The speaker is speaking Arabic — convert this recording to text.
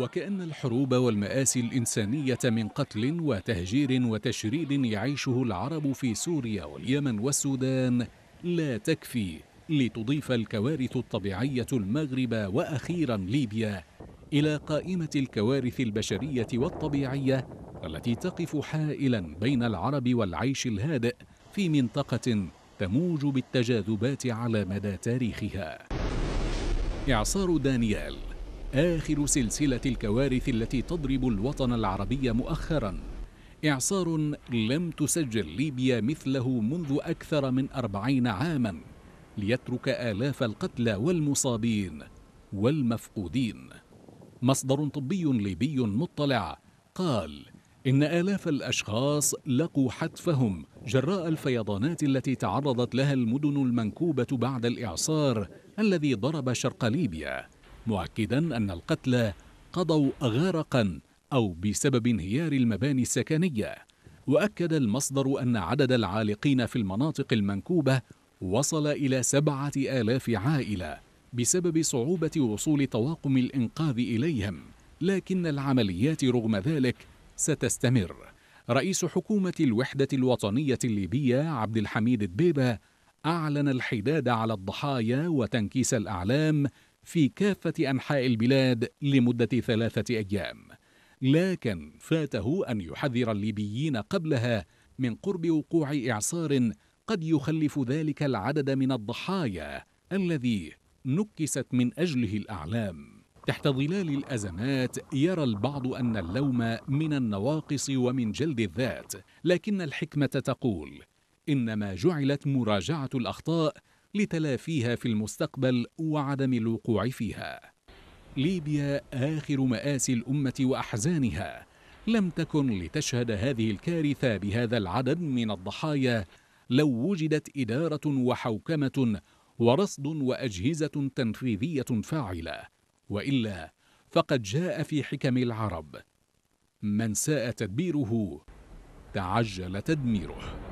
وكأن الحروب والمآسي الإنسانية من قتل وتهجير وتشريد يعيشه العرب في سوريا واليمن والسودان لا تكفي لتضيف الكوارث الطبيعية المغرب وأخيرا ليبيا إلى قائمة الكوارث البشرية والطبيعية التي تقف حائلا بين العرب والعيش الهادئ في منطقة تموج بالتجاذبات على مدى تاريخها. إعصار دانيال آخر سلسلة الكوارث التي تضرب الوطن العربي مؤخرا إعصار لم تسجل ليبيا مثله منذ أكثر من أربعين عاما ليترك آلاف القتلى والمصابين والمفقودين مصدر طبي ليبي مطلع قال إن آلاف الأشخاص لقوا حتفهم جراء الفيضانات التي تعرضت لها المدن المنكوبة بعد الإعصار الذي ضرب شرق ليبيا مؤكدا أن القتلى قضوا غرقا أو بسبب انهيار المباني السكنية وأكد المصدر أن عدد العالقين في المناطق المنكوبة وصل إلى سبعة آلاف عائلة بسبب صعوبة وصول طواقم الإنقاذ إليهم لكن العمليات رغم ذلك ستستمر رئيس حكومة الوحدة الوطنية الليبية عبد الحميد الدبيبه أعلن الحداد على الضحايا وتنكيس الأعلام في كافة أنحاء البلاد لمدة ثلاثة أيام لكن فاته أن يحذر الليبيين قبلها من قرب وقوع إعصار قد يخلف ذلك العدد من الضحايا الذي نكست من أجله الأعلام تحت ظلال الأزمات يرى البعض أن اللوم من النواقص ومن جلد الذات لكن الحكمة تقول إنما جعلت مراجعة الأخطاء لتلافيها في المستقبل وعدم الوقوع فيها ليبيا آخر مآسي الأمة وأحزانها لم تكن لتشهد هذه الكارثة بهذا العدد من الضحايا لو وجدت إدارة وحوكمة ورصد وأجهزة تنفيذية فاعلة وإلا فقد جاء في حكم العرب من ساء تدبيره تعجل تدميره